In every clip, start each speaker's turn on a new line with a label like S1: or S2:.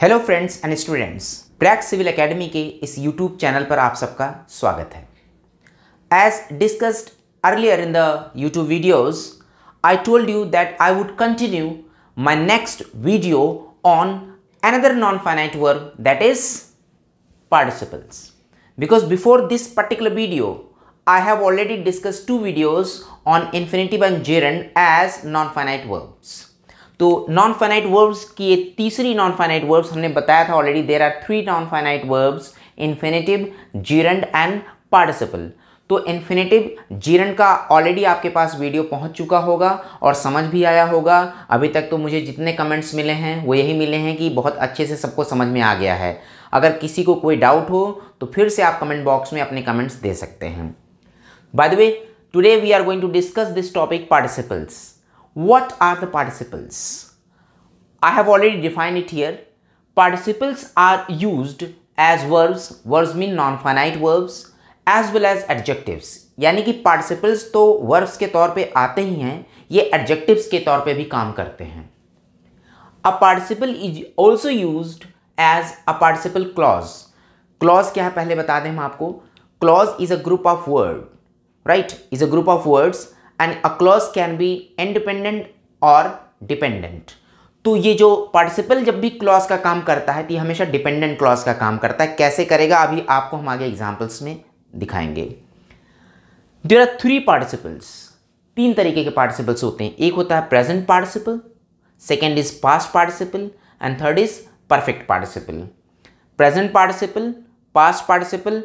S1: Hello friends and students Brac civil academy के इस YouTube channel पर आप सबका स्वागत है as discussed earlier in the YouTube videos I told you that I would continue my next video on another non finite verb that is participles because before this particular video I have already discuss two videos on infinity bun gerund as non finite verbs तो non finite verbs की ये तीसरी non finite verbs हमने बताया था already there are three non finite verbs infinitive gerund and participle तो infinitive gerund का already आपके पास वीडियो पहुंच चुका होगा और समझ भी आया होगा अभी तक तो मुझे जितने कमेंट्स मिले हैं वो यही मिले हैं कि बहुत अच्छे से सबको समझ में आ गया है अगर किसी को कोई डाउट हो तो फिर से आप कमेंट बॉक्स में अपने कमेंट्स दे सकते हैं by the way today we are going to discuss this topic participles What are the participles? I have already defined it here. Participles are used as verbs, verbs mean non-finite verbs, as well as adjectives यानी कि participles तो verbs के तौर पे आते ही हैं ये adjectives के तौर पे भी काम करते हैं a participle is also use as a participle clause clause क्या है पहले बता दें हम आपको clause is a group of word right is a group of words and a clause can be independent और डिपेंडेंट तो ये जो पार्टिसिपल जब भी क्लॉज का काम करता है तो ये हमेशा डिपेंडेंट क्लॉज का काम करता है कैसे करेगा अभी आपको हम आगे एग्जाम्पल्स में दिखाएंगे देर आर थ्री पार्टिसिपल्स तीन तरीके के पार्टिसिपल्स होते हैं एक होता है present participle second is past participle and third is perfect participle present participle past participle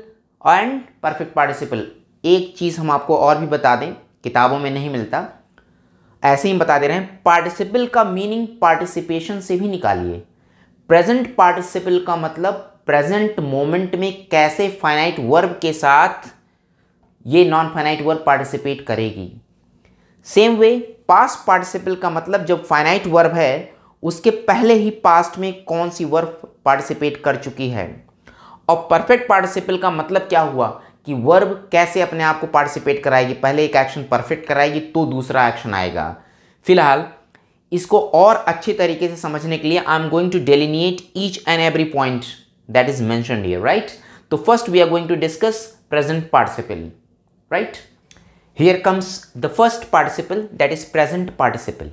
S1: and perfect participle एक चीज़ हम आपको और भी बता दें किताबों में नहीं मिलता ऐसे ही बता दे रहे हैं पार्टिसिपल का मीनिंग पार्टिसिपेशन से भी निकालिए प्रेजेंट पार्टिसिपल का मतलब प्रेजेंट मोमेंट में कैसे फाइनाइट वर्ब के साथ ये नॉन फाइनाइट वर्ब पार्टिसिपेट करेगी सेम वे पास्ट पार्टिसिपल का मतलब जब फाइनाइट वर्ब है उसके पहले ही पास्ट में कौन सी वर्ब पार्टिसिपेट कर चुकी है और परफेक्ट पार्टिसिपल का मतलब क्या हुआ कि वर्ब कैसे अपने आप को पार्टिसिपेट कराएगी पहले एक एक्शन परफेक्ट कराएगी तो दूसरा एक्शन आएगा फिलहाल इसको और अच्छे तरीके से समझने के लिए I am going to delineate each and every point that is mention here right तो first we are going to discuss present participle right here comes the first participle that is present participle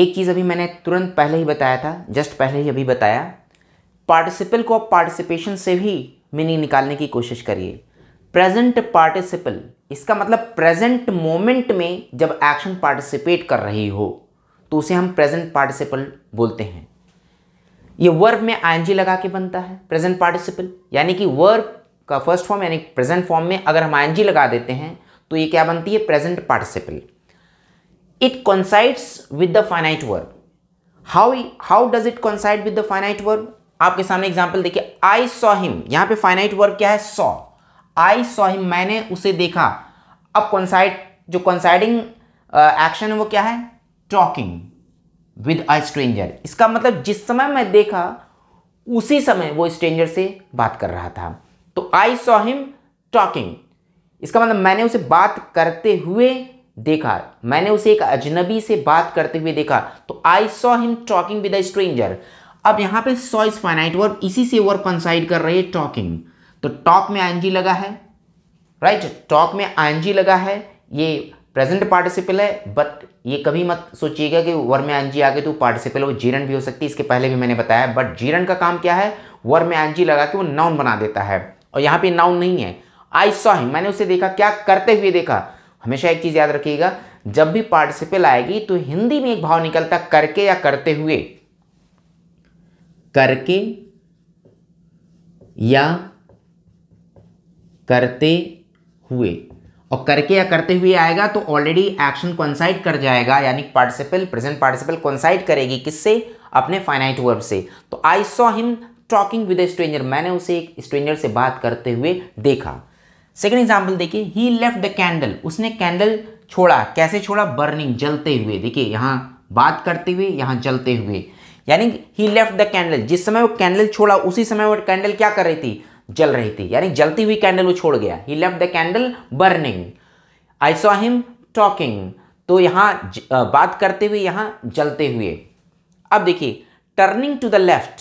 S1: एक चीज़ अभी मैंने तुरंत पहले ही बताया था just पहले ही अभी बताया पार्टिसिपल को आप पार्टिसिपेशन से भी मीनिंग निकालने की कोशिश करिए प्रेजेंट पार्टिसिपल इसका मतलब प्रेजेंट मोमेंट में जब एक्शन पार्टिसिपेट कर रही हो तो उसे हम प्रेजेंट पार्टिसिपल बोलते हैं ये वर्ब में आई लगा के बनता है प्रेजेंट पार्टिसिपल यानी कि वर्ब का फर्स्ट फॉर्म यानी प्रेजेंट फॉर्म में अगर हम आई लगा देते हैं तो ये क्या बनती है present participle it coincides with the finite verb how how does it coincide with the finite verb आपके सामने एग्जाम्पल देखिए आई सॉ हिम यहां पे फाइनाइट वर्ब क्या है सॉ आई सॉ हिम मैंने उसे देखा अब कंसाइड जो कंसाइडिंग एक्शन है वो क्या है टॉकिंग विद अ स्ट्रेंजर इसका मतलब जिस समय मैं देखा उसी समय वो स्ट्रेंजर से बात कर रहा था तो आई सॉ हिम टॉकिंग इसका मतलब मैंने उसे बात करते हुए देखा मैंने उसे एक अजनबी से बात करते हुए देखा तो I saw him talking with a stranger अब यहां पे सॉ इज फाइनाइट वर्ब इसी से वर्ब कंसाइड कर रहे हैं टॉकिंग तो टॉप में आई लगा है राइट टॉप में आई लगा है ये प्रेजेंट पार्टिसिपल है बट ये कभी मत सोचिएगा कि वर में एनजी आ गए तो पार्टिसिपल वो जीरन भी हो सकती है इसके पहले भी मैंने बताया बट जीरन का काम क्या है वर में एनजी लगा के वो नाउन बना देता है और यहाँ पे नाउन नहीं है आई सॉ हिम मैंने उसे देखा क्या करते हुए देखा हमेशा एक चीज़ याद रखिएगा जब भी पार्टिसिपल आएगी तो हिंदी में एक भाव निकलता करके या करते हुए करके या करते हुए और करके या करते हुए आएगा तो ऑलरेडी एक्शन कॉन्साइड कर जाएगा यानी पार्टिसिपल प्रेजेंट पार्टिसिपल कॉन्साइड करेगी किससे अपने फाइनाइट वर्ब से तो I saw him talking with stranger मैंने उसे एक स्ट्रेंजर से बात करते हुए देखा सेकेंड एग्जाम्पल देखिए ही लेफ्ट द कैंडल उसने कैंडल छोड़ा कैसे छोड़ा बर्निंग जलते हुए देखिए यहाँ बात करते हुए यहाँ जलते हुए यानी ही लेफ्ट द कैंडल जिस समय वो कैंडल छोड़ा उसी समय वो कैंडल क्या कर रही थी जल रही थी यानी जलती हुई कैंडल वो छोड़ गया he left the candle burning I saw him talking तो यहाँ बात करते हुए यहां जलते हुए अब देखिए टर्निंग टू द लेफ्ट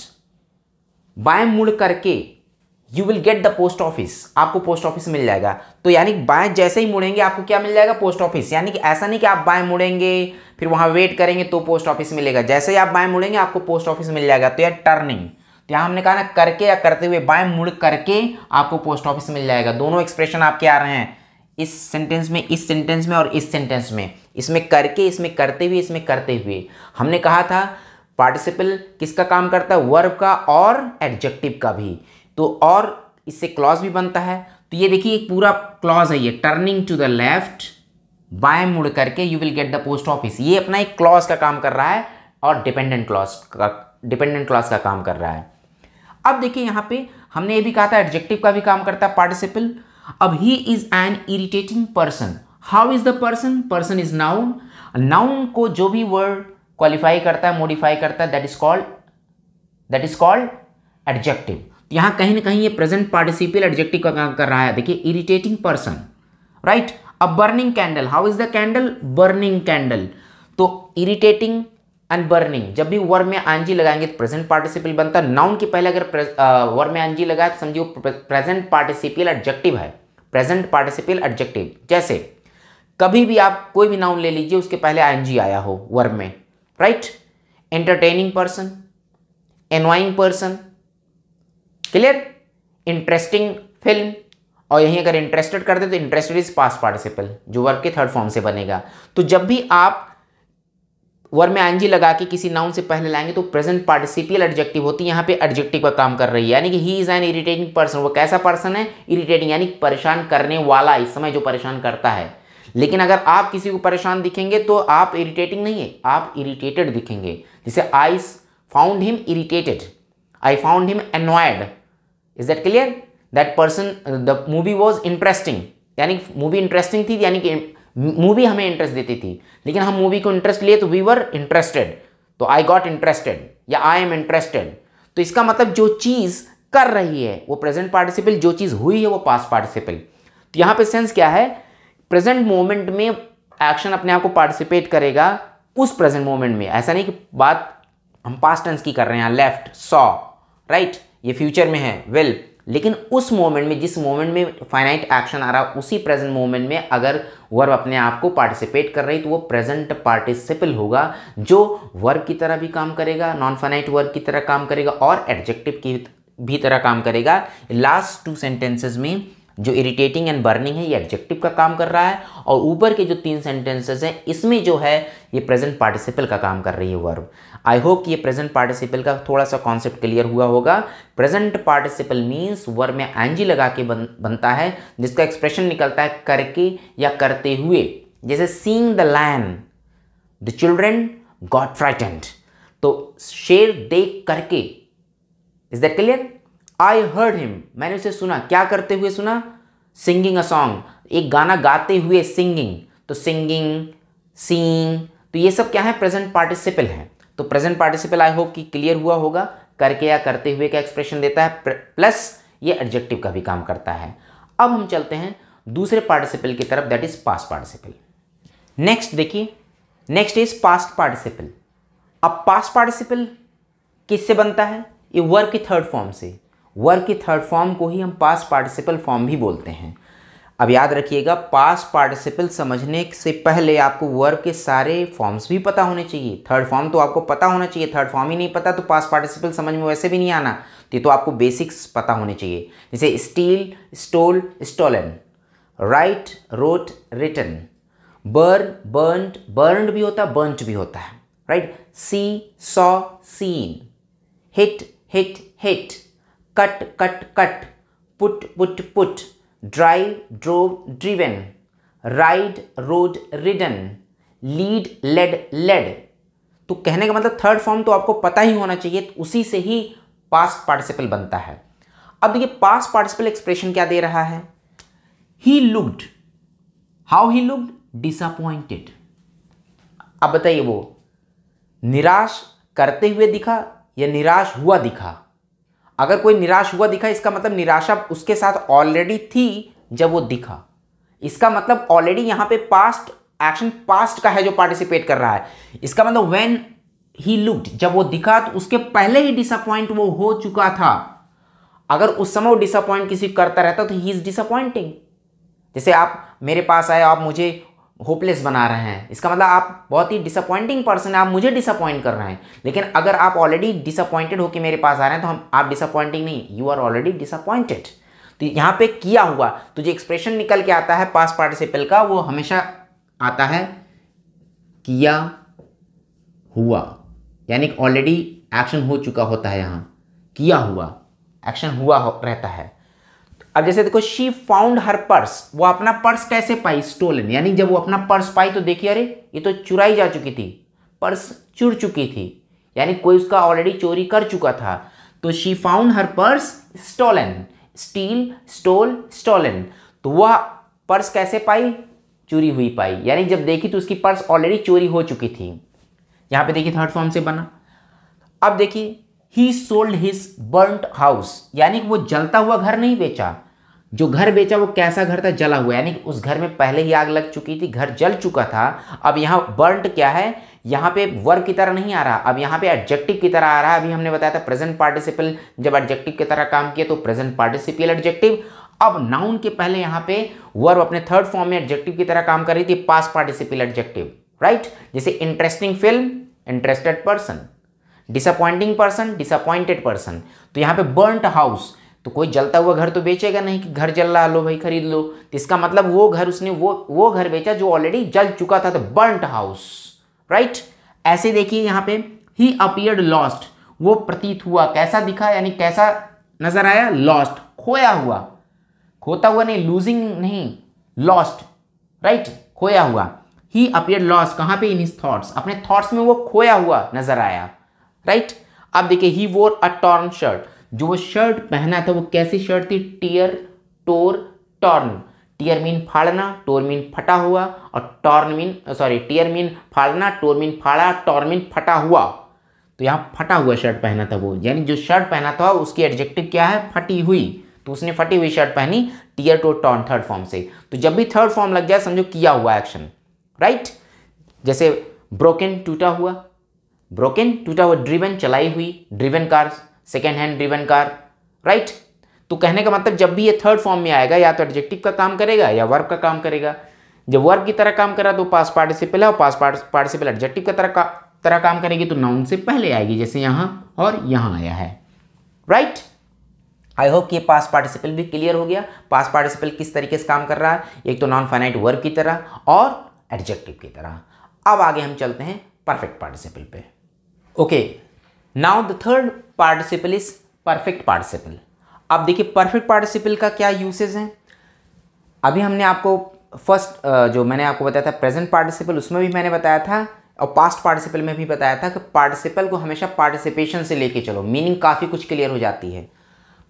S1: बाएं मुड़ करके you will get the post office आपको पोस्ट ऑफिस मिल जाएगा तो यानी बाएं जैसे ही मुड़ेंगे आपको क्या मिल जाएगा पोस्ट ऑफिस यानी कि ऐसा नहीं कि आप बाएं मुड़ेंगे फिर वहां वेट करेंगे तो पोस्ट ऑफिस मिलेगा जैसे ही आप बाएं मुड़ेंगे आपको पोस्ट ऑफिस मिल जाएगा तो यार टर्निंग यहाँ हमने कहा ना करके या करते हुए बाएं मुड़ करके आपको पोस्ट ऑफिस मिल जाएगा दोनों एक्सप्रेशन आपके आ रहे हैं इस सेंटेंस में इस सेंटेंस में और इस सेंटेंस में इसमें करके इसमें करते हुए इसमें करते हुए हमने कहा था पार्टिसिपल किसका काम करता है वर्ब का और एडजेक्टिव का भी तो और इससे क्लॉज भी बनता है तो ये देखिए एक पूरा क्लॉज है ये टर्निंग टू द लेफ्ट बाय मुड़ करके you will get the post office ये अपना एक क्लॉज का काम कर रहा है और डिपेंडेंट क्लॉज का डिपेंडेंट क्लॉज का काम कर रहा है अब देखिए यहाँ पे हमने ये भी कहा था एडजेक्टिव का भी काम करता है पार्टिसिपल अब he is an irritating person how is the person person is noun noun को जो भी वर्ड क्वालिफाई करता है मॉडिफाई करता है that is called that is called adjective यहाँ कहीं ना कहीं ये प्रेजेंट पार्टिसिपल एडजेक्टिव का काम कर रहा है देखिए irritating person right a burning candle how is the candle burning candle तो इरिटेटिंग एंड बर्निंग जब भी वर्ब में आंजी लगाएंगे तो प्रेजेंट पार्टिसिपल बनता है नाउन के पहले अगर वर्ब में आंजी लगाए तो समझिए प्रेजेंट पार्टिसिपल एडजेक्टिव है प्रेजेंट पार्टिसिपल एडजेक्टिव जैसे कभी भी आप कोई भी नाउन ले लीजिए उसके पहले आई आया हो वर्ब में right entertaining person annoying person clear interesting film और यहीं अगर इंटरेस्टेड कर दे तो इंटरेस्टेड इज पास पार्टिसिपल जो वर्ग के थर्ड फॉर्म से बनेगा तो जब भी आप वर में एनजी लगा के किसी नाउन से पहले लाएंगे तो प्रेजेंट पार्टिसिपियल एडजेक्टिव होती है यहाँ पे एडजेक्टिव का काम कर रही है यानी कि he is an irritating person वो कैसा पर्सन है इरिटेटिंग यानी परेशान करने वाला इस समय जो परेशान करता है लेकिन अगर आप किसी को परेशान दिखेंगे तो आप इरिटेटिंग नहीं है आप इरिटेटेड दिखेंगे जैसे I found him irritated I found him annoyed is that clear that person the movie was interesting यानी मूवी इंटरेस्टिंग थी यानी कि मूवी हमें इंटरेस्ट देती थी लेकिन हम मूवी को इंटरेस्ट लिए तो वी वर इंटरेस्टेड तो आई गॉट इंटरेस्टेड या आई एम इंटरेस्टेड तो इसका मतलब जो चीज़ कर रही है वो प्रेजेंट पार्टिसिपल जो चीज़ हुई है वो पास्ट पार्टिसिपल तो यहां पे सेंस क्या है प्रेजेंट मोमेंट में एक्शन अपने आप को पार्टिसिपेट करेगा उस प्रेजेंट मोमेंट में ऐसा नहीं कि बात हम पास्ट टेंस की कर रहे हैं लेफ्ट सॉ राइट ये फ्यूचर में है विल लेकिन उस मोमेंट में जिस मोमेंट में फाइनाइट एक्शन आ रहा है उसी प्रेजेंट मोमेंट में अगर वर्ब अपने आप को पार्टिसिपेट कर रही तो वो प्रेजेंट पार्टिसिपल होगा जो वर्ब की तरह भी काम करेगा नॉन फाइनाइट वर्ब की तरह काम करेगा और एडजेक्टिव की भी तरह काम करेगा लास्ट टू सेंटेंसेज में जो इरिटेटिंग एंड बर्निंग है ये एडजेक्टिव का काम कर रहा है और ऊपर के जो तीन सेंटेंसेस हैं इसमें जो है ये प्रेजेंट पार्टिसिपल का काम कर रही है वर्ब आई होप कि ये प्रेजेंट पार्टिसिपल का थोड़ा सा कॉन्सेप्ट क्लियर हुआ होगा प्रेजेंट पार्टिसिपल मीन्स वर में एनजी लगा के बन, बनता है जिसका एक्सप्रेशन निकलता है करके या करते हुए जैसे seeing the lion the children got frightened तो शेर देख करके is that clear I heard him मैंने उसे सुना क्या करते हुए सुना सिंगिंग अ सॉन्ग एक गाना गाते हुए सिंगिंग तो सिंगिंग सींग तो ये सब क्या है प्रेजेंट पार्टिसिपल है तो प्रेजेंट पार्टिसिपल आई होप कि क्लियर हुआ होगा करके या करते हुए का एक्सप्रेशन देता है प्लस ये एडजेक्टिव का भी काम करता है अब हम चलते हैं दूसरे पार्टिसिपल की तरफ that is past participle next देखिए नेक्स्ट इज पास्ट पार्टिसिपल अब पास्ट पार्टिसिपल किससे बनता है ये वर्क की थर्ड फॉर्म से वर्क की थर्ड फॉर्म को ही हम पास्ट पार्टिसिपल फॉर्म भी बोलते हैं अब याद रखिएगा पास पार्टिसिपल समझने से पहले आपको वर्ब के सारे फॉर्म्स भी पता होने चाहिए थर्ड फॉर्म तो आपको पता होना चाहिए थर्ड फॉर्म ही नहीं पता तो पास पार्टिसिपल समझ में वैसे भी नहीं आना तो ये तो आपको बेसिक्स पता होने चाहिए जैसे steal stole stolen write wrote written burn burned burned भी होता है बर्नड भी होता है right see saw seen hit hit hit cut cut cut put put put drive, drove, driven, ride, rode, ridden, lead, led, led. तो कहने का मतलब थर्ड फॉर्म तो आपको पता ही होना चाहिए तो उसी से ही पास्ट पार्टिसिपल बनता है अब ये पास्ट पार्टिसिपल एक्सप्रेशन क्या दे रहा है he looked how he looked disappointed अब बताइए वो निराश करते हुए दिखा या निराश हुआ दिखा अगर कोई निराश हुआ दिखा इसका मतलब निराशा उसके साथ ऑलरेडी थी जब वो दिखा इसका मतलब ऑलरेडी यहां पे पास्ट एक्शन पास्ट का है जो पार्टिसिपेट कर रहा है इसका मतलब व्हेन ही लुक्ड जब वो दिखा तो उसके पहले ही डिसअपॉइंट वो हो चुका था अगर उस समय वो डिसअपॉइंट किसी करता रहता तो ही इज़ डिसअपॉइंटिंग जैसे आप मेरे पास आए आप मुझे होपलेस बना रहे हैं इसका मतलब आप बहुत ही डिसअपॉइंटिंग पर्सन है आप मुझे डिसअपॉइंट कर रहे हैं लेकिन अगर आप ऑलरेडी डिसअपॉइंटेड होकर मेरे पास आ रहे हैं तो हम आप डिसअपॉइंटिंग नहीं यू आर ऑलरेडी डिसअपॉइंटेड तो यहाँ पे किया हुआ तो जो एक्सप्रेशन निकल के आता है पास पार्टिसिपल का वो हमेशा आता है किया हुआ यानी ऑलरेडी एक्शन हो चुका होता है यहाँ किया हुआ एक्शन हुआ रहता है अब जैसे देखो शी फाउंड हर पर्स वो अपना पर्स कैसे पाई स्टोलन यानी जब वो अपना पर्स पाई तो देखिए अरे ये तो चुराई जा चुकी थी पर्स चुर चुकी थी यानी कोई उसका ऑलरेडी चोरी कर चुका था तो she found her purse stolen steal stole stolen तो वह पर्स कैसे पाई चोरी हुई पाई यानी जब देखी तो उसकी पर्स ऑलरेडी चोरी हो चुकी थी यहाँ पे देखिए थर्ड फॉर्म से बना अब देखिए he sold his burnt house यानी कि वो जलता हुआ घर नहीं बेचा जो घर बेचा वो कैसा घर था जला हुआ यानी कि उस घर में पहले ही आग लग चुकी थी घर जल चुका था अब यहाँ बर्नड क्या है यहाँ पे वर्ब की तरह नहीं आ रहा अब यहाँ पे एडजेक्टिव की तरह आ रहा है अभी हमने बताया था प्रेजेंट पार्टिसिपल जब एडजेक्टिव की तरह काम किया तो प्रेजेंट पार्टिसिपल एडजेक्टिव अब नाउन के पहले यहाँ पे वर्ब अपने थर्ड फॉर्म में एडजेक्टिव की तरह काम कर रही थी पास पार्टिसिपल एडजेक्टिव राइट जैसे interesting film interested person disappointing person disappointed person तो यहाँ पे बर्नड हाउस तो कोई जलता हुआ घर तो बेचेगा नहीं कि घर जल रहा लो भाई खरीद लो तो इसका मतलब वो घर उसने वो वो घर बेचा जो ऑलरेडी जल चुका था तो बर्ंट हाउस राइट ऐसे देखिए यहाँ पे ही अपियर्ड लॉस्ट वो प्रतीत हुआ कैसा दिखा यानी कैसा नजर आया लॉस्ट खोया हुआ खोता हुआ नहीं लूजिंग नहीं लॉस्ट राइट खोया हुआ ही अपियर लॉस कहाँ पे इन हिज थॉट्स अपने थॉट्स में वो खोया हुआ नजर आया राइट right? अब देखिए ही वोर अ टॉर्न शर्ट जो वो शर्ट पहना था वो कैसी शर्ट थी tear tore torn tear mean फाड़ना टोर मीन फटा हुआ और torn mean sorry tear mean फाड़ना टोर मीन फाड़ा टॉर्न मीन फटा हुआ तो यहाँ फटा हुआ शर्ट पहना था वो यानी जो शर्ट पहना था उसकी एडजेक्टिव क्या है फटी हुई तो उसने फटी हुई शर्ट पहनी tear tore torn third form से तो जब भी थर्ड फॉर्म लग जाए समझो किया हुआ एक्शन राइट जैसे ब्रोकन टूटा हुआ ब्रोकन टूटा हुआ ड्रिवन चलाई हुई driven car second hand driven car right तो कहने का मतलब जब भी ये थर्ड फॉर्म में आएगा या तो एडजेक्टिव का काम करेगा या वर्ब का काम करेगा जब वर्ब की तरह काम करा तो पास पार्टिसिपल है और पास पार्टिसिपल एडजेक्टिव का तरह का तरह काम करेगी तो नाउन से पहले आएगी जैसे यहां और यहां आया है राइट आई होप ये पास पार्टिसिपल भी क्लियर हो गया पास पार्टिसिपल किस तरीके से काम कर रहा है एक तो नॉन फाइनाइट वर्ब की तरह और एडजेक्टिव की तरह अब आगे हम चलते हैं परफेक्ट पार्टिसिपल पे okay okay, now the third participle is perfect participle अब देखिए परफेक्ट पार्टिसिपल का क्या यूसेज है अभी हमने आपको फर्स्ट जो मैंने आपको बताया था प्रेजेंट पार्टिसिपल उसमें भी मैंने बताया था और पास्ट पार्टिसिपल में भी बताया था कि पार्टिसिपल को हमेशा पार्टिसिपेशन से लेके चलो मीनिंग काफ़ी कुछ क्लियर हो जाती है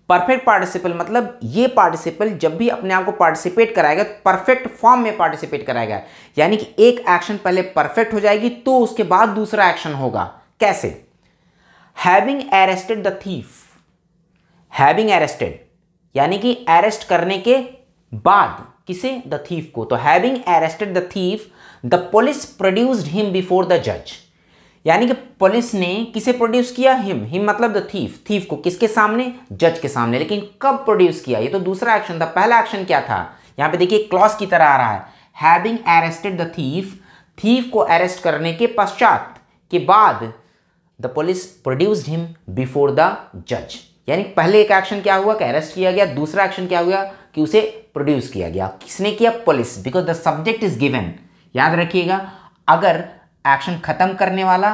S1: परफेक्ट पार्टिसिपल मतलब ये पार्टिसिपल जब भी अपने आप को पार्टिसिपेट कराएगा परफेक्ट फॉर्म में पार्टिसिपेट कराएगा यानी कि एक एक्शन पहले परफेक्ट हो जाएगी तो उसके बाद दूसरा एक्शन होगा कैसे having arrested the thief having arrested यानी कि अरेस्ट करने के बाद किसे द थीफ को तो having arrested the thief the police produced him before the जज यानी कि पुलिस ने किसे प्रोड्यूस किया हिम हिम मतलब द थीफ थीफ को किसके सामने जज के सामने लेकिन कब प्रोड्यूस किया ये तो दूसरा एक्शन था पहला एक्शन क्या था यहां पे देखिए क्लॉस की तरह आ रहा है having arrested the thief thief को अरेस्ट करने के पश्चात के बाद the police produced him before the जज यानी पहले एक एक्शन क्या हुआ कि अरेस्ट किया गया दूसरा एक्शन क्या हुआ कि उसे प्रोड्यूस किया गया किसने किया police because the subject is given याद रखिएगा अगर एक्शन खत्म करने वाला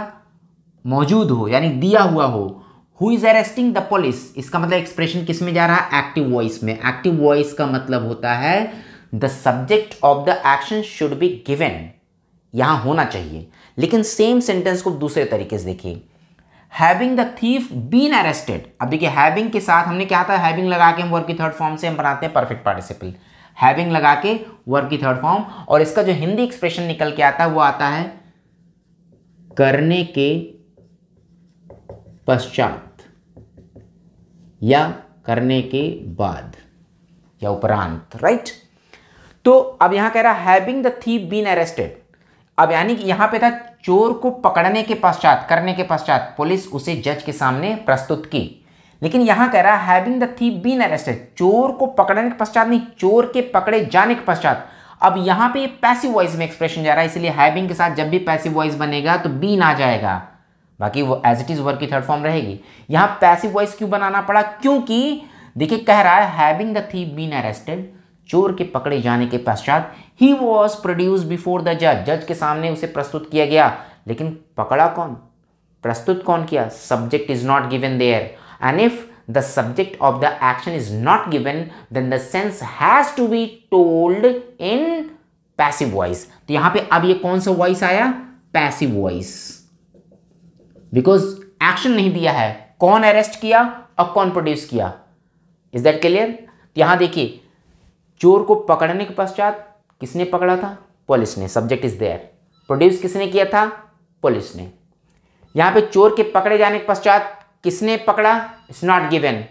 S1: मौजूद हो यानी दिया हुआ हो who is arresting the police इसका मतलब एक्सप्रेशन किस में जा रहा है एक्टिव वॉइस में एक्टिव वॉइस का मतलब होता है the subject of the action should be given यहां होना चाहिए लेकिन सेम सेंटेंस को दूसरे तरीके से देखिए having the thief been arrested अब देखिए हैविंग के साथ हमने क्या था हैविंग लगा के हम वर्ग की थर्ड फॉर्म से हम बनाते हैं परफेक्ट पार्टिसिपल हैविंग लगा के वर्ग की थर्ड फॉर्म और इसका जो हिंदी एक्सप्रेशन निकल के आता है वो आता है करने के पश्चात या करने के बाद या उपरांत राइट तो अब यहां कह रहा having the thief been arrested अब यानी कि यहां पे था चोर को पकड़ने के पश्चात करने के पश्चात पुलिस उसे जज के सामने प्रस्तुत की लेकिन यहाँ कह रहा है having the thief been arrested चोर को पकड़ने के पश्चात नहीं चोर के पकड़े जाने के पश्चात अब यहाँ पे पैसिव वॉइस में एक्सप्रेशन जा रहा है इसलिए हैविंग के साथ जब भी पैसिव वॉइस बनेगा तो बीन आ जाएगा बाकी वो एज इट इज़ वर्क की थर्ड फॉर्म रहेगी यहाँ पैसिव वॉइस क्यों बनाना पड़ा क्योंकि देखिए कह रहा है having the thief been arrested चोर के पकड़े जाने के पश्चात he was produce before the जज जज के सामने उसे प्रस्तुत किया गया लेकिन पकड़ा कौन प्रस्तुत कौन किया subject is not given there and if the subject of the action is not given then the sense has to be told in passive voice तो यहां पे अब ये कौन सा वॉइस आया पैसिव वॉइस बिकॉज एक्शन नहीं दिया है कौन अरेस्ट किया और कौन प्रोड्यूस किया इज दैट क्लियर यहां देखिए चोर को पकड़ने के पश्चात किसने पकड़ा था पुलिस ने सब्जेक्ट इज देयर प्रोड्यूस किसने किया था पुलिस ने यहाँ पे चोर के पकड़े जाने के पश्चात किसने पकड़ा इज नॉट गिवेन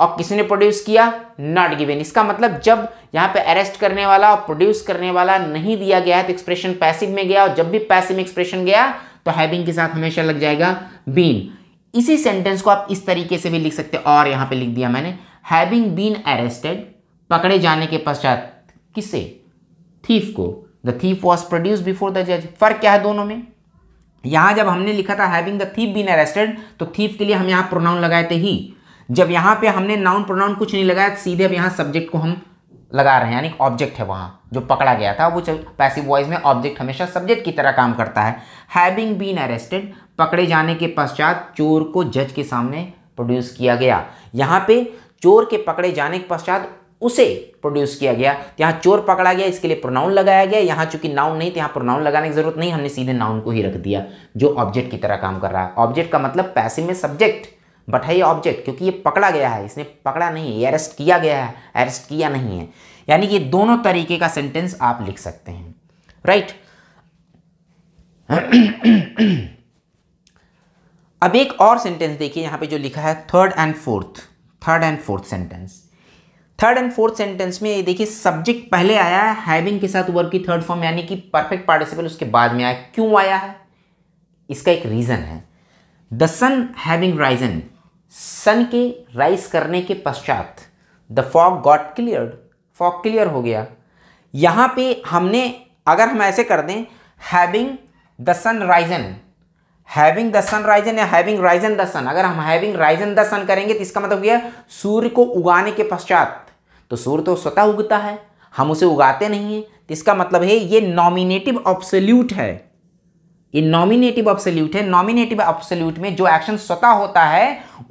S1: और किसने प्रोड्यूस किया नॉट गिवेन इसका मतलब जब यहाँ पे अरेस्ट करने वाला और प्रोड्यूस करने वाला नहीं दिया गया है तो एक्सप्रेशन पैसिव में गया और जब भी पैसिव एक्सप्रेशन गया तो हैविंग के साथ हमेशा लग जाएगा बीन इसी सेंटेंस को आप इस तरीके से भी लिख सकते हैं और यहां पे लिख दिया मैंने हैविंग बीन अरेस्टेड पकड़े जाने के पश्चात किसे थीफ को the thief was produce before the जज फर्क क्या है दोनों में यहां जब हमने लिखा था having the thief been arrested तो थीफ के लिए हम यहां प्रोनाउन लगाए थे ही जब यहां पे हमने नाउन प्रोनाउन कुछ नहीं लगाया तो सीधे अब यहां सब्जेक्ट को हम लगा रहे हैं यानी ऑब्जेक्ट है वहां जो पकड़ा गया था वो पैसिव वॉइस में ऑब्जेक्ट हमेशा सब्जेक्ट की तरह काम करता है हैविंग बीन अरेस्टेड पकड़े जाने के पश्चात चोर को जज के सामने प्रोड्यूस किया गया यहां पे चोर के पकड़े जाने के पश्चात उसे प्रोड्यूस किया गया यहाँ चोर पकड़ा गया इसके लिए प्रोनाउन लगाया गया यहाँ चूंकि नाउन नहीं तो यहाँ प्रोनाउन लगाने की जरूरत नहीं हमने सीधे नाउन को ही रख दिया जो ऑब्जेक्ट की तरह काम कर रहा है ऑब्जेक्ट का मतलब पैसे में सब्जेक्ट बट है ये ऑब्जेक्ट क्योंकि ये पकड़ा गया है इसने पकड़ा नहीं है अरेस्ट किया गया है अरेस्ट किया नहीं है यानी कि दोनों तरीके का सेंटेंस आप लिख सकते हैं राइट अब एक और सेंटेंस देखिए यहां पे जो लिखा है third and fourth third and fourth sentence third and fourth sentence में देखिए सब्जेक्ट पहले आया है हैविंग के साथ वर्ब की थर्ड फॉर्म यानी कि परफेक्ट पार्टिसिपल उसके बाद में आया क्यों आया है इसका एक रीज़न है the sun having risen sun के राइज करने के पश्चात the fog got clear fog clear हो गया यहाँ पे हमने अगर हम ऐसे कर दें having the sun risen having the sun risen या हैविंग राइजन द सन अगर हम हैविंग राइजन द सन करेंगे तो इसका मतलब क्या सूर्य को उगाने के पश्चात तो सूर्य तो स्वतः उगता है हम उसे उगाते नहीं हैं तो इसका मतलब है ये नॉमिनेटिव ऑब्सोल्यूट है ये नॉमिनेटिव ऑब्सोल्यूट है नॉमिनेटिव ऑब्सोल्यूट में जो एक्शन स्वतः होता है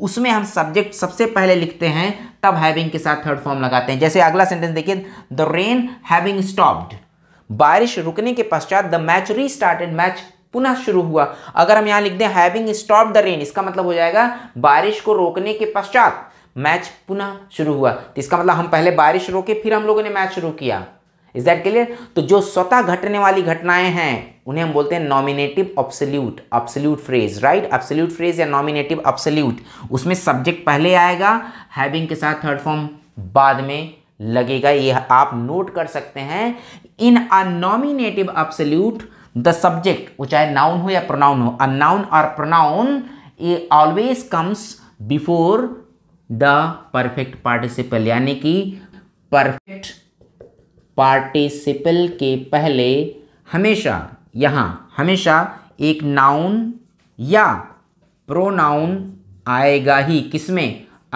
S1: उसमें हम सब्जेक्ट सबसे पहले लिखते हैं तब हैविंग के साथ थर्ड फॉर्म लगाते हैं जैसे अगला सेंटेंस देखिए द रेन हैविंग स्टॉप्ड बारिश रुकने के पश्चात the match restarted match पुनः शुरू हुआ अगर हम यहां लिख दें हैविंग स्टॉप द रेन इसका मतलब हो जाएगा बारिश को रोकने के पश्चात मैच पुनः शुरू हुआ तो इसका मतलब हम पहले बारिश रोके फिर हम लोगों ने मैच शुरू किया इज दैट क्लियर तो जो स्वतः घटने वाली घटनाएं हैं उन्हें हम बोलते हैं nominative absolute absolute phrase right absolute phrase या नॉमिनेटिव ऑब्सल्यूट उसमें सब्जेक्ट पहले आएगा हैविंग के साथ थर्ड फॉर्म बाद में लगेगा यह आप नोट कर सकते हैं in a nominative absolute the subject वो चाहे नाउन हो या प्रोनाउन हो अ नाउन और pronoun a always comes before the perfect participle यानी कि परफेक्ट पार्टिसिपल के पहले हमेशा यहाँ हमेशा एक नाउन या प्रोनाउन आएगा ही किसमें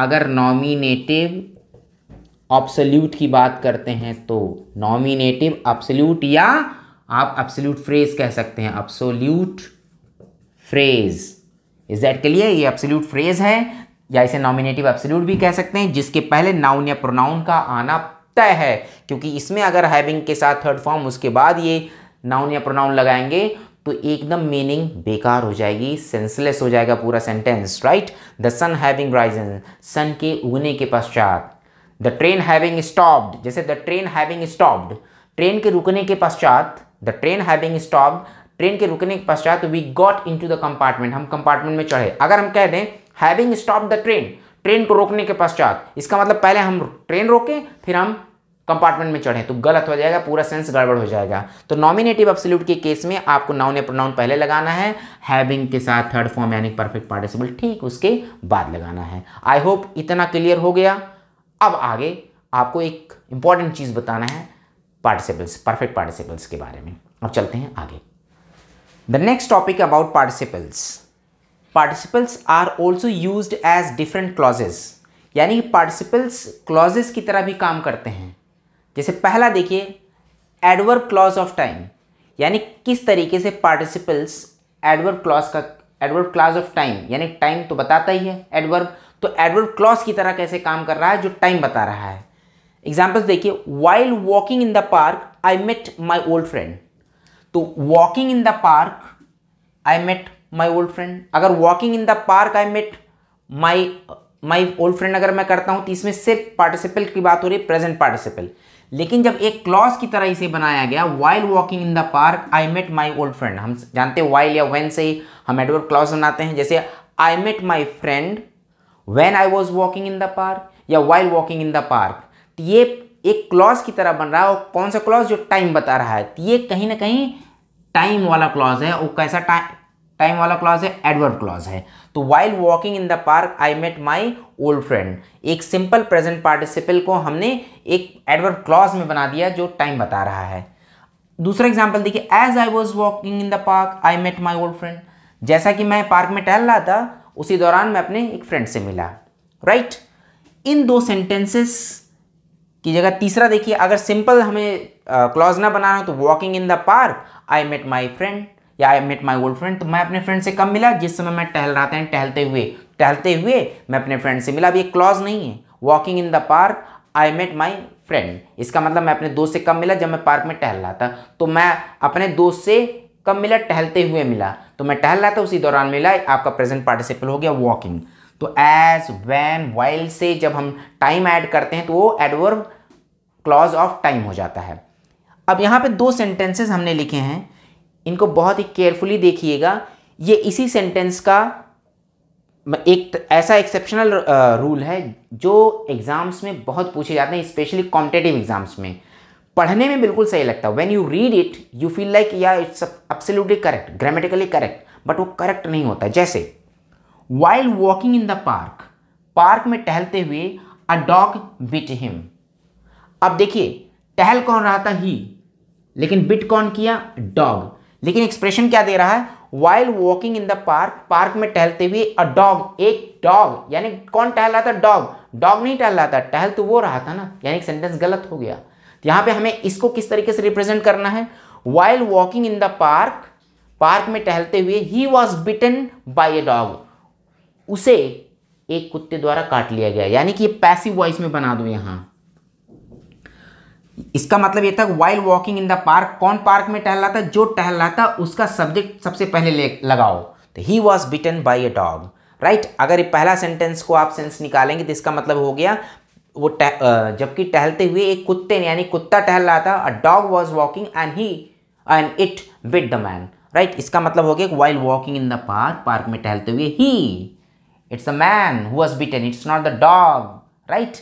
S1: अगर नॉमिनेटिव ऑप्सल्यूट की बात करते हैं तो नॉमिनेटिव ऑप्सल्यूट या आप अप्सल्यूट फ्रेज कह सकते हैं absolute phrase is that clear ये ऑब्सल्यूट फ्रेज है या इसे नॉमिनेटिव एब्सोल्यूट भी कह सकते हैं जिसके पहले नाउन या प्रोनाउन का आना तय है क्योंकि इसमें अगर हैविंग के साथ थर्ड फॉर्म उसके बाद ये नाउन या प्रोनाउन लगाएंगे तो एकदम मीनिंग बेकार हो जाएगी सेंसलेस हो जाएगा पूरा sentence right the sun having risen sun के उगने के पश्चात द ट्रेन हैविंग स्टॉप्ड जैसे the train having stopped train के रुकने के पश्चात the train having stopped train के रुकने के पश्चात we got into the compartment हम कंपार्टमेंट में चढ़े अगर हम कह दें having stop the train train को रोकने के पश्चात इसका मतलब पहले हम ट्रेन रोकें फिर हम कंपार्टमेंट में चढ़े तो गलत हो जाएगा पूरा सेंस गड़बड़ हो जाएगा तो नॉमिनेटिव अपसल्यूट के केस में आपको नाउन या प्रोनाउन पहले लगाना है हैविंग के साथ थर्ड फॉर्म यानी परफेक्ट पार्टिसिपल ठीक उसके बाद लगाना है आई होप इतना क्लियर हो गया अब आगे आपको एक इंपॉर्टेंट चीज़ बताना है पार्टिसिपल्स परफेक्ट पार्टिसिपल्स के बारे में अब चलते हैं आगे the next topic about participles participles are also use as different clauses यानी पार्टिसिपल्स क्लॉजेस की तरह भी काम करते हैं जैसे पहला देखिए एडवर्ब क्लॉज ऑफ टाइम यानी किस तरीके से पार्टिसिपल्स एडवर्ब क्लॉज का एडवर्ब क्लॉज ऑफ टाइम यानी टाइम तो बताता ही है एडवर्ब तो एडवर्ब क्लॉज की तरह कैसे काम कर रहा है जो टाइम बता रहा है एग्जाम्पल्स देखिए while walking in the park I met my old friend तो walking in the park I met my old friend अगर walking in the park I met my my old friend अगर मैं करता हूँ तो इसमें सिर्फ पार्टिसिपल की बात हो रही है प्रेजेंट पार्टिसिपल लेकिन जब एक क्लॉज की तरह इसे बनाया गया while walking in the park I met my old friend हम जानते हैं वाइल या वैन से ही हम एडवर्ड क्लॉज बनाते हैं जैसे I met my friend when I was walking in the park या while walking in the park तो ये एक क्लॉज की तरह बन रहा है और कौन सा क्लॉज जो टाइम बता रहा है तो ये कहीं ना कहीं टाइम वाला क्लॉज है वो कैसा टाइम टाइम वाला क्लॉज है एडवर्ब क्लॉज है तो while walking in the park I met my old friend एक सिंपल प्रेजेंट पार्टिसिपल को हमने एक एडवर्ब क्लॉज में बना दिया जो टाइम बता रहा है दूसरा एग्जाम्पल देखिए as I was walking in the park I met my old friend जैसा कि मैं पार्क में टहल रहा था उसी दौरान मैं अपने एक फ्रेंड से मिला राइट right? इन दो सेंटेंसेस की जगह तीसरा देखिए अगर सिंपल हमें क्लॉज ना बनाना हो तो walking in the park I met my friend या I met my old friend तो मैं अपने फ्रेंड से कब मिला जिस समय मैं टहल रहा था टहलते हुए टहलते हुए मैं अपने फ्रेंड से मिला अब ये क्लॉज नहीं है walking in the park I met my friend इसका मतलब मैं अपने दोस्त से कब मिला जब मैं पार्क में टहल रहा था तो मैं अपने दोस्त से कब मिला टहलते हुए मिला तो मैं टहल रहा था उसी दौरान मिला आपका प्रेजेंट पार्टिसिपल हो गया वॉकिंग तो एज वैन वाइल से जब हम टाइम ऐड करते हैं तो वो एडवर्ब क्लॉज ऑफ टाइम हो जाता है अब यहाँ पे दो सेंटेंसेस हमने लिखे हैं इनको बहुत ही केयरफुली देखिएगा ये इसी सेंटेंस का एक ऐसा एक्सेप्शनल रूल है जो एग्ज़ाम्स में बहुत पूछे जाते हैं स्पेशली कॉम्पिटेटिव एग्ज़ाम्स में पढ़ने में बिल्कुल सही लगता है when you read it you feel like या it's absolutely correct grammatically correct but वो करेक्ट नहीं होता जैसे while walking in the park park में टहलते हुए अ डॉग बिट हिम अब देखिए टहल कौन रहा था ही लेकिन बिट कौन किया डॉग लेकिन एक्सप्रेशन क्या दे रहा है while walking in the park park में टहलते हुए अ डॉग एक डॉग यानी कौन टहल रहा था डॉग डॉग नहीं टहल रहा था टहल तो वो रहा था ना यानी सेंटेंस गलत हो गया तो यहाँ पे हमें इसको किस तरीके से रिप्रेजेंट करना है while walking in the park park में टहलते हुए he was bitten by a dog उसे एक कुत्ते द्वारा काट लिया गया यानी कि ये पैसिव वॉइस में बना दो यहां इसका मतलब ये था while walking in the park कौन पार्क में टहल रहा था जो टहल रहा था उसका सब्जेक्ट सबसे पहले लगाओ तो he was bitten by a dog right अगर ये पहला सेंटेंस को आप सेंस निकालेंगे तो इसका मतलब हो गया वो टह, जबकि टहलते हुए एक कुत्ते ने यानी कुत्ता टहल रहा था a dog was walking and he and it bit the man right इसका मतलब हो गया while walking in the park park में टहलते हुए ही it's a man who was bitten it's not the dog right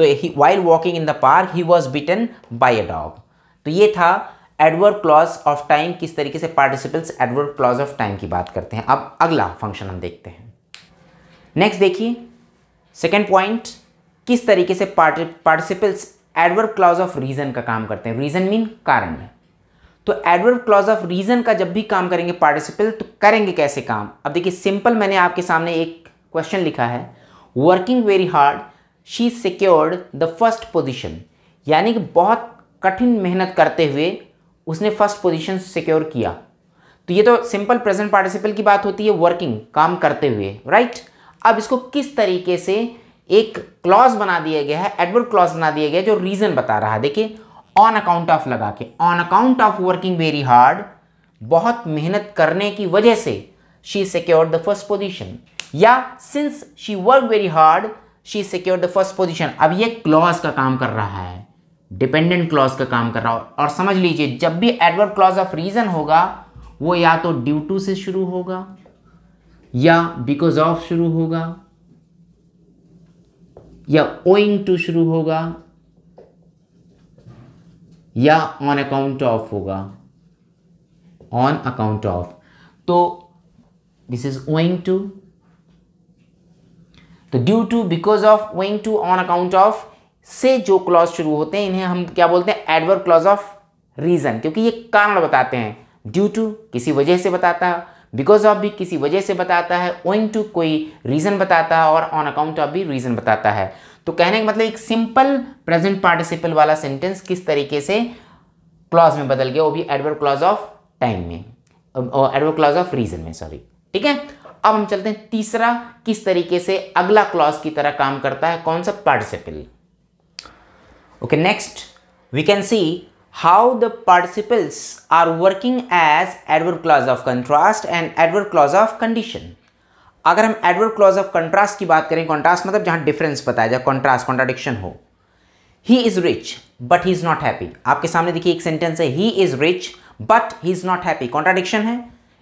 S1: तो while walking in the park he was bitten by a dog तो ये था एडवर्ड क्लॉज ऑफ टाइम किस तरीके से participles adverb clause of time की बात करते हैं अब अगला फंक्शन हम देखते हैं नेक्स्ट देखिए सेकेंड पॉइंट किस तरीके से participles adverb clause of reason का काम करते हैं रीज़न मीन कारण तो एडवर्ड क्लॉज ऑफ रीज़न का जब भी काम करेंगे पार्टिसिपल तो करेंगे कैसे काम अब देखिए सिंपल मैंने आपके सामने एक क्वेश्चन लिखा है working very hard she secured the first position यानी कि बहुत कठिन मेहनत करते हुए उसने फर्स्ट पोजिशन सिक्योर किया तो ये तो सिंपल प्रेजेंट पार्टिसिपल की बात होती है वर्किंग काम करते हुए राइट अब इसको किस तरीके से एक क्लॉज बना दिया गया है एडवर्ड क्लॉज बना दिया गया है जो रीज़न बता रहा है देखिए ऑन अकाउंट ऑफ लगा के on account of working very hard बहुत मेहनत करने की वजह से she secure the first position या since she work very hard she secure the first position अब ये क्लॉज का काम कर रहा है डिपेंडेंट क्लॉज का काम कर रहा हो और समझ लीजिए जब भी एडवर्ब क्लॉज ऑफ रीज़न होगा वो या तो ड्यू टू से शुरू होगा या बिकॉज ऑफ शुरू होगा या ओइंग टू शुरू होगा या ऑन अकाउंट ऑफ होगा ऑन अकाउंट ऑफ तो दिस इज ओइंग टू तो due to because of owing to on account of से जो क्लॉज शुरू होते हैं इन्हें हम क्या बोलते हैं एडवर्ब क्लॉज ऑफ रीज़न क्योंकि ये कारण बताते हैं ड्यू टू किसी वजह से बताता है बिकॉज ऑफ भी किसी वजह से बताता है ओइंग टू कोई रीज़न बताता है और ऑन अकाउंट ऑफ भी रीज़न बताता है तो कहने का मतलब एक सिंपल प्रेजेंट पार्टिसिपल वाला सेंटेंस किस तरीके से क्लॉज में बदल गया वो भी एडवर्ब क्लॉज ऑफ टाइम में एडवर्ब क्लॉज ऑफ रीज़न में सॉरी ठीक है अब हम चलते हैं तीसरा किस तरीके से अगला क्लॉज की तरह काम करता है कौन सा participle okay next we can see how the participles are working as adverb clause of contrast and adverb clause of condition अगर हम एडवर्ड क्लॉज ऑफ कंट्रास्ट की बात करें कॉन्ट्रास्ट मतलब जहां डिफरेंस बताया जाए कॉन्ट्रास्ट कॉन्ट्राडिक्शन हो he is rich but he is not happy आपके सामने देखिए एक सेंटेंस है he is rich but he is not happy contradiction है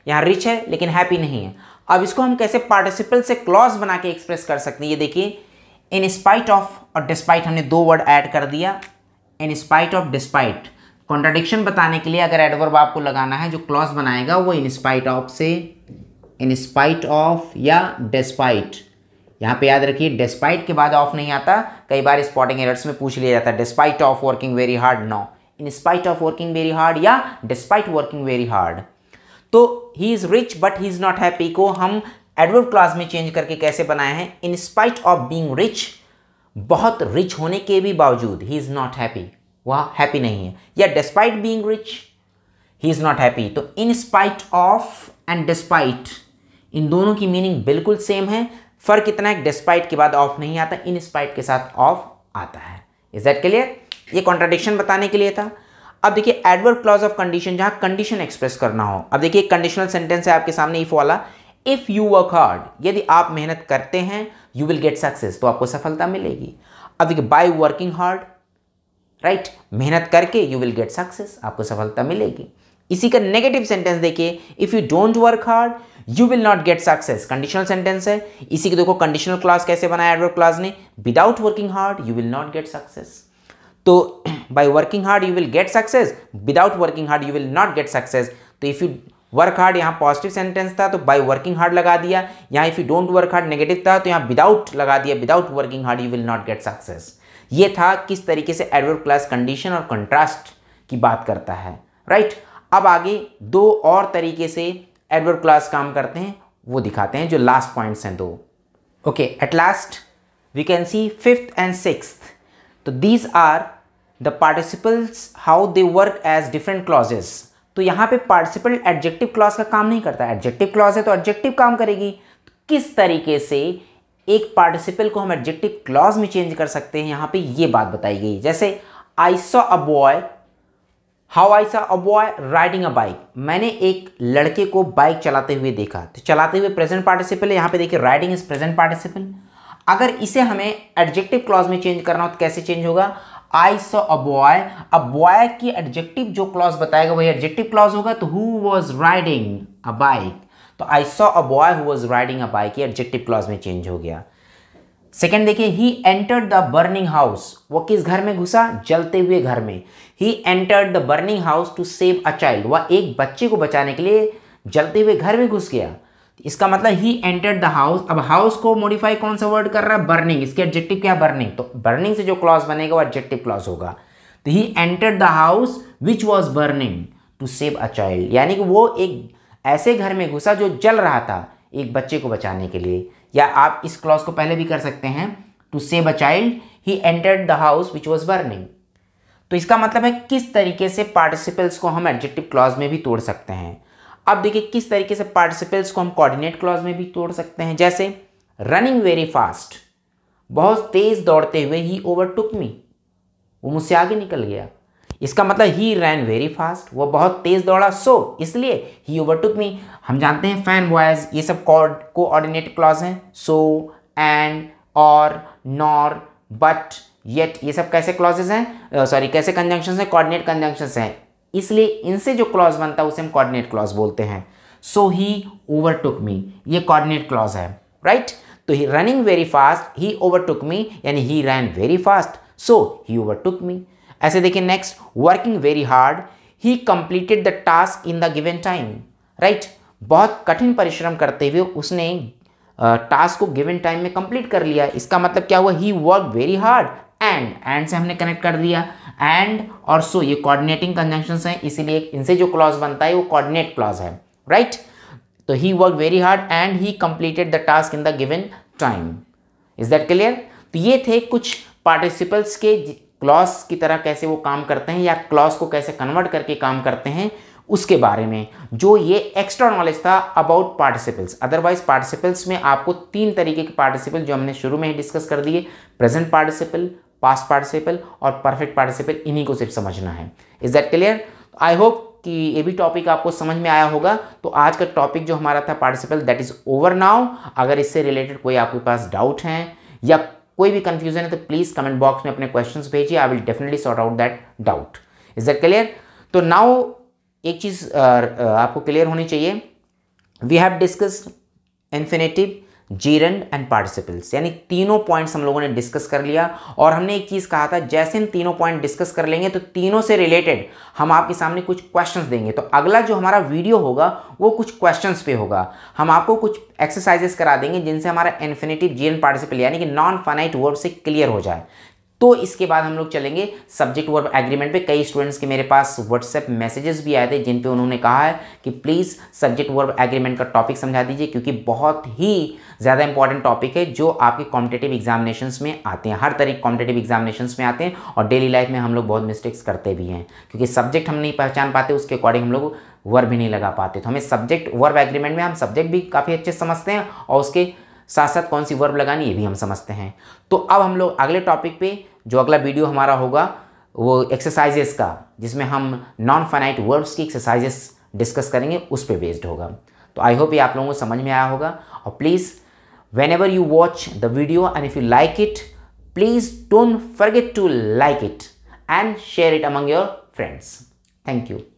S1: यहां रिच है लेकिन हैप्पी नहीं है अब इसको हम कैसे पार्टिसिपल से क्लॉज बना के एक्सप्रेस कर सकते हैं ये देखिए इन स्पाइट ऑफ और डिस्पाइट हमने दो वर्ड ऐड कर दिया in spite of despite contradiction बताने के लिए अगर एडवर्ब आपको लगाना है जो क्लॉज बनाएगा वो इन स्पाइट ऑफ से इन स्पाइट ऑफ या डिस्पाइट यहाँ पे याद रखिए डिस्पाइट के बाद ऑफ नहीं आता कई बार स्पॉटिंग एरर्स में पूछ लिया जाता है despite of working very hard no in spite of working very hard या डिस्पाइट वर्किंग वेरी हार्ड तो he is rich but he is not happy को हम एडवर्ड क्लास में चेंज करके कैसे बनाए हैं in spite of being rich बहुत रिच होने के भी बावजूद ही इज़ नॉट हैप्पी वह हैप्पी नहीं है या despite being rich he is not happy तो in spite of and despite इन दोनों की मीनिंग बिल्कुल सेम है फर्क इतना है डिस्पाइट के बाद ऑफ नहीं आता इन स्पाइट के साथ ऑफ आता है इज दैट क्लियर ये कॉन्ट्राडिक्शन बताने के लिए था अब देखिए एडवर्ब क्लॉज ऑफ कंडीशन जहां कंडीशन एक्सप्रेस करना हो अब देखिए कंडीशनल सेंटेंस है आपके सामने इफ वाला इफ यू वर्क हार्ड यदि आप मेहनत करते हैं यू विल गेट सक्सेस तो आपको सफलता मिलेगी अब देखिए बाय वर्किंग हार्ड राइट मेहनत करके यू विल गेट सक्सेस आपको सफलता मिलेगी इसी का नेगेटिव सेंटेंस देखिए if you don't work hard you will not get success conditional sentence है इसी के देखो कंडीशनल क्लास कैसे बनाया एडवर्ब क्लास ने without working hard you will not get success तो by working hard you will get success without working hard you will not get success तो if you work hard यहाँ positive sentence था तो by working hard लगा दिया यहाँ if you don't work hard negative था तो यहाँ विदाउट लगा दिया without working hard you will not get success ये था किस तरीके से एडवर्ब क्लास कंडीशन और कंट्रास्ट की बात करता है राइट right? अब आगे दो और तरीके से एडवर्ड क्लास काम करते हैं वो दिखाते हैं जो लास्ट पॉइंट्स हैं दो okay at last we can see fifth and sixth तो these are the participles how they work as different clauses तो यहाँ पे पार्टिसिपल एडजेक्टिव क्लॉज का काम नहीं करता एडजेक्टिव क्लॉज है तो एडजेक्टिव काम करेगी तो किस तरीके से एक पार्टिसिपल को हम एडजेक्टिव क्लॉज में चेंज कर सकते हैं यहाँ पे ये बात बताई गई जैसे I saw a boy how I saw a boy riding a bike मैंने एक लड़के को बाइक चलाते हुए देखा तो चलाते हुए प्रेजेंट पार्टिसिपल है यहाँ पे देखिए राइडिंग इज प्रेजेंट पार्टिसिपल अगर इसे हमें एडजेक्टिव क्लॉज में चेंज करना हो तो कैसे चेंज होगा I saw a boy a boy की एडजेक्टिव जो क्लॉज बताएगा वही एडजेक्टिव क्लॉज होगा तो who was riding a bike तो I saw a boy who was riding a bike ये एडजेक्टिव क्लॉज में चेंज हो गया सेकेंड देखिए he entered the burning house वो किस घर में घुसा जलते हुए घर में he entered the burning house to save a child वह एक बच्चे को बचाने के लिए जलते हुए घर में घुस गया इसका मतलब ही एंटर द हाउस अब हाउस को मॉडिफाई कौन सा वर्ड कर रहा है बर्निंग इसके एडजेक्टिव क्या बर्निंग तो बर्निंग से जो क्लॉज बनेगा वो एडजेक्टिव क्लॉज होगा तो he enter the house which was burning to save a child यानी कि वो एक ऐसे घर में घुसा जो जल रहा था एक बच्चे को बचाने के लिए या आप इस क्लॉज को पहले भी कर सकते हैं to save a child he entered the house which was burning तो इसका मतलब है किस तरीके से पार्टिसिपल्स को हम एडजेक्टिव क्लॉज में भी तोड़ सकते हैं अब देखिए किस तरीके से पार्टिसिपल्स को हम कोऑर्डिनेट क्लॉज में भी तोड़ सकते हैं जैसे रनिंग वेरी फास्ट बहुत तेज दौड़ते हुए ही ओवरटुक मी वो मुझसे आगे निकल गया इसका मतलब ही रैन वेरी फास्ट वह बहुत तेज़ दौड़ा सो इसलिए ही ओवरटुक मी हम जानते हैं फैन बॉयज ये सब कॉर्ड कोऑर्डिनेट क्लॉज हैं सो एंड और नॉर बट येट ये सब कैसे क्लॉजेज हैं सॉरी uh, कैसे कंजंक्शन हैं कोऑर्डिनेट कंजंक्शन हैं इसलिए इनसे जो क्लॉज बनता है उसे हम कॉर्डिनेट क्लॉज बोलते हैं सो ही ओवरटुक मी ये कॉर्डिनेट क्लॉज है राइट right? तो he running very fast he overtook me यानी he ran very fast so he overtook me ऐसे देखिए next working very hard he completed the task in the given time right बहुत कठिन परिश्रम करते हुए उसने टास्क uh, को गिवन टाइम में कंप्लीट कर लिया इसका मतलब क्या हुआ he work very hard and and से हमने कनेक्ट कर दिया एंड और सो ये कोऑर्डिनेटिंग कंजंक्शन हैं इसीलिए इनसे जो क्लॉज बनता है वो कोऑर्डिनेट क्लॉज है राइट तो he work very hard and he completed the task in the given time is that clear तो ये थे कुछ पार्टिसिपल्स के क्लॉज की तरह कैसे वो काम करते हैं या क्लॉज को कैसे कन्वर्ट करके काम करते हैं उसके बारे में जो ये एक्स्ट्रा नॉलेज था अबाउट पार्टिसिपल्स अदरवाइज पार्टिसिपल्स में आपको तीन तरीके के पार्टिसिपल जो हमने शुरू में ही डिस्कस कर दिए प्रेजेंट पार्टिसिपल पास्ट पार्टिसिपल और परफेक्ट पार्टिसिपल इन्हीं को सिर्फ समझना है is that clear I hope कि ये भी टॉपिक आपको समझ में आया होगा तो आज का टॉपिक जो हमारा था participle that is over now अगर इससे रिलेटेड कोई आपके पास डाउट है या कोई भी कंफ्यूजन है तो प्लीज़ कमेंट बॉक्स में अपने क्वेश्चंस भेजिए I will definitely sort out that doubt is that clear तो नाउ एक चीज़ आपको क्लियर होनी चाहिए we have discussed infinitive gerund and participles यानी तीनों पॉइंट्स हम लोगों ने डिस्कस कर लिया और हमने एक चीज़ कहा था जैसे हम तीनों पॉइंट डिस्कस कर लेंगे तो तीनों से रिलेटेड हम आपके सामने कुछ क्वेश्चंस देंगे तो अगला जो हमारा वीडियो होगा वो कुछ क्वेश्चंस पे होगा हम आपको कुछ एक्सरसाइजेस करा देंगे जिनसे हमारा इन्फिनेटिव जीरन पार्टिसिपल यानी कि नॉन फाइनाइट वर्ड से क्लियर हो जाए तो इसके बाद हम लोग चलेंगे सब्जेक्ट वर्ब एग्रीमेंट पे कई स्टूडेंट्स के मेरे पास व्हाट्सएप मैसेजेस भी आए थे जिन पे उन्होंने कहा है कि प्लीज़ सब्जेक्ट वर्ब एग्रीमेंट का टॉपिक समझा दीजिए क्योंकि बहुत ही ज़्यादा इंपॉर्टेंट टॉपिक है जो आपके कॉम्पिटेटिव एग्जामिनेशन में आते हैं हर तरह कॉम्पिटेटिव एग्जामिनेशन में आते हैं और डेली लाइफ में हम लोग बहुत मिस्टेक्स करते भी हैं क्योंकि सब्जेक्ट हम नहीं पहचान पाते उसके अकॉर्डिंग हम लोग वर्ब भी नहीं लगा पाते तो हमें सब्जेक्ट वर्ब एग्रीमेंट में हम सब्जेक्ट भी काफ़ी अच्छे समझते हैं और उसके साथ साथ कौन सी वर्ब लगानी ये भी हम समझते हैं तो अब हम लोग अगले टॉपिक पे जो अगला वीडियो हमारा होगा वो एक्सरसाइजेस का जिसमें हम नॉन फाइनाइट वर्ब्स की एक्सरसाइजेस डिस्कस करेंगे उस पर बेस्ड होगा तो आई होप ये आप लोगों को समझ में आया होगा और please whenever you watch the video and if you like it please don't forget to like it and share it among your friends thank you